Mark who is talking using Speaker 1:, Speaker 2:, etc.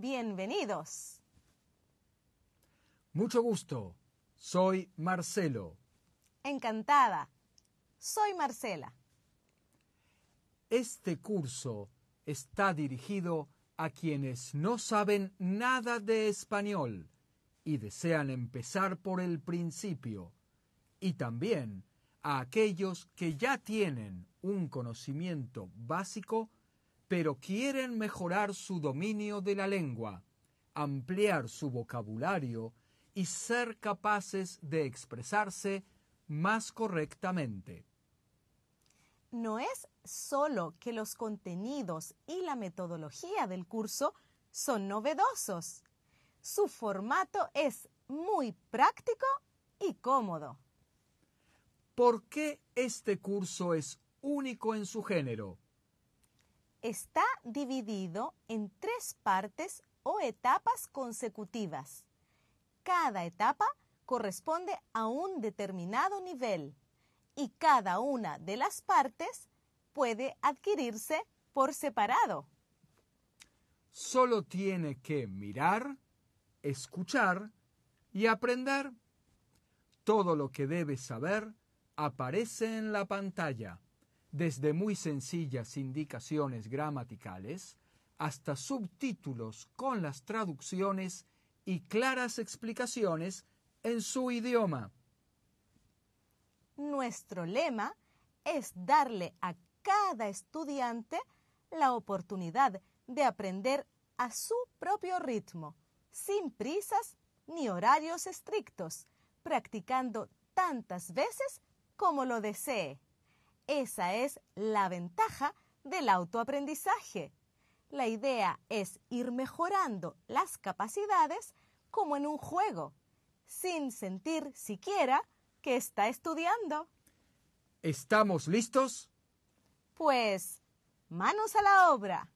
Speaker 1: bienvenidos.
Speaker 2: Mucho gusto. Soy Marcelo.
Speaker 1: Encantada. Soy Marcela.
Speaker 2: Este curso está dirigido a quienes no saben nada de español y desean empezar por el principio, y también a aquellos que ya tienen un conocimiento básico pero quieren mejorar su dominio de la lengua, ampliar su vocabulario y ser capaces de expresarse más correctamente.
Speaker 1: No es solo que los contenidos y la metodología del curso son novedosos. Su formato es muy práctico y cómodo.
Speaker 2: ¿Por qué este curso es único en su género?
Speaker 1: está dividido en tres partes o etapas consecutivas. Cada etapa corresponde a un determinado nivel y cada una de las partes puede adquirirse por separado.
Speaker 2: Solo tiene que mirar, escuchar y aprender. Todo lo que debe saber aparece en la pantalla desde muy sencillas indicaciones gramaticales hasta subtítulos con las traducciones y claras explicaciones en su idioma.
Speaker 1: Nuestro lema es darle a cada estudiante la oportunidad de aprender a su propio ritmo, sin prisas ni horarios estrictos, practicando tantas veces como lo desee. Esa es la ventaja del autoaprendizaje. La idea es ir mejorando las capacidades como en un juego, sin sentir siquiera que está estudiando.
Speaker 2: ¿Estamos listos?
Speaker 1: Pues, manos a la obra.